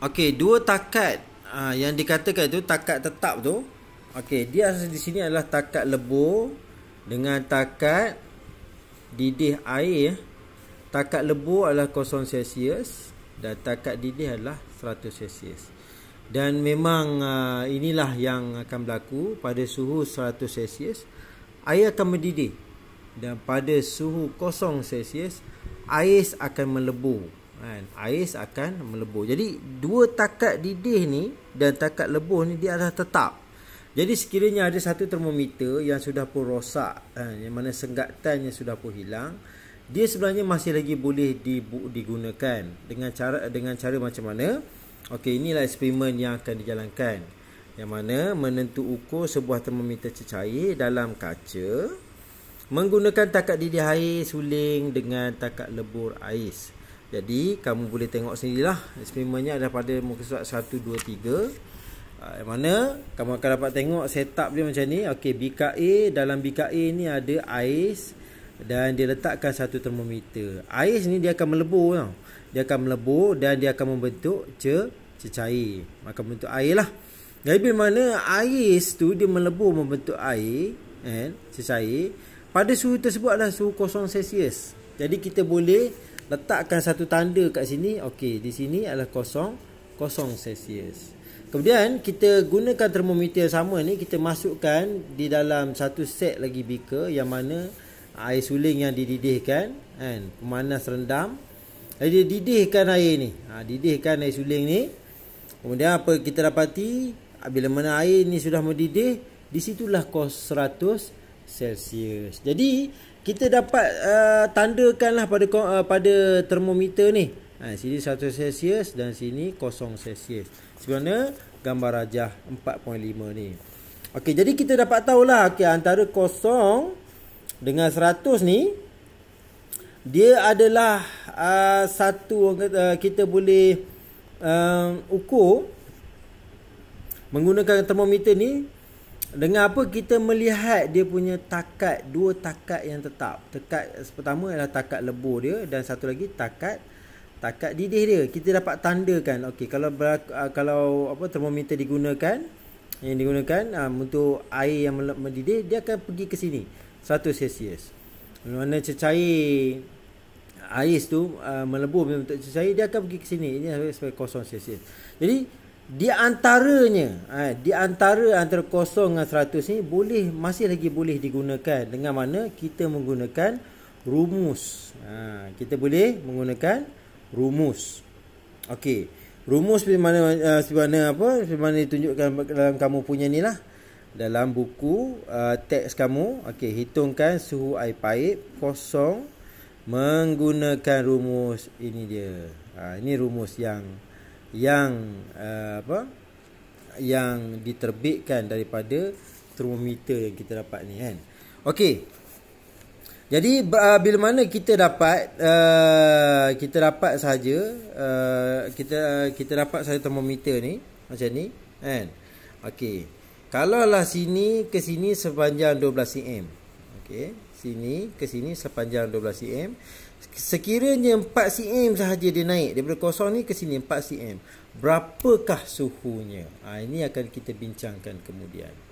Okey, dua takat uh, yang dikatakan itu takat tetap tu. Okey, dia di sini adalah takat lebur dengan takat didih air. Takat lebur adalah 0 celsius dan takat didih adalah 100 celsius. Dan memang uh, inilah yang akan berlaku pada suhu 100 celsius air akan mendidih dan pada suhu 0 celsius ais akan melebur kan ais akan melebur jadi dua takat didih ni dan takat lebur ni dia adalah tetap jadi sekiranya ada satu termometer yang sudah pun rosak kan, yang mana senggatannya sudah pun hilang dia sebenarnya masih lagi boleh digunakan dengan cara dengan cara macam mana okey inilah eksperimen yang akan dijalankan yang mana menentu ukur sebuah termometer cecair dalam kaca menggunakan takat didih air suling dengan takat lebur ais jadi kamu boleh tengok sendirilah Experimentnya ada pada muka surat 1, 2, 3 Yang mana kamu akan dapat tengok setup dia macam ni Okey BKA dalam BKA ni ada ais Dan dia letakkan satu termometer Ais ni dia akan melebur tau Dia akan melebur dan dia akan membentuk cecair Maka bentuk air lah Jadi bila mana ais tu dia melebur membentuk air eh, Cecair Pada suhu tersebut adalah suhu kosong celsius Jadi kita boleh letakkan satu tanda kat sini okey di sini adalah kosong kosong celsius kemudian kita gunakan termometer sama ni kita masukkan di dalam satu set lagi beaker yang mana air suling yang dididihkan kan pemanas rendam jadi didihkan air ni ha, didihkan air suling ni kemudian apa kita dapati bila mana air ni sudah mendidih di situlah kos 100 Celsius. Jadi kita dapat uh, tandakanlah pada uh, pada termometer ni. Ha, sini 1 Celsius dan sini 0 Celsius. Sebenarnya gambar rajah 4.5 ni. Okey, jadi kita dapat tahulah okey antara 0 dengan 100 ni dia adalah uh, satu kata, uh, kita boleh uh, ukur menggunakan termometer ni dengan apa kita melihat dia punya takat dua takat yang tetap. Takat pertama adalah takat lebur dia dan satu lagi takat takat didih dia. Kita dapat tandakan. Okey, kalau berlaku, ah, kalau apa termometer digunakan yang digunakan um, untuk air yang mendidih dia akan pergi ke sini 100 Celsius. Mana cecair ais tu uh, melebur untuk cecair dia akan pergi ke sini. Ini sampai 0 Celsius. Jadi di antaranya eh, di antara antara kosong dengan 100 ni boleh masih lagi boleh digunakan dengan mana kita menggunakan rumus. Ha, kita boleh menggunakan rumus. Okey. Rumus di mana eh, di mana apa di mana ditunjukkan dalam kamu punya ni lah dalam buku uh, teks kamu okey hitungkan suhu air paip kosong menggunakan rumus ini dia ha, ini rumus yang yang uh, apa yang diterbitkan daripada termometer yang kita dapat ni kan. Okey. Jadi uh, bila mana kita dapat uh, kita dapat saja uh, eh, kita uh, kita dapat saja termometer ni macam ni kan. Okey. Kalau lah sini ke sini sepanjang 12 cm. Okey, sini ke sini sepanjang 12 cm. Sekiranya 4 cm sahaja dia naik daripada kosong ni ke sini 4 cm. Berapakah suhunya? Ha, ini akan kita bincangkan kemudian.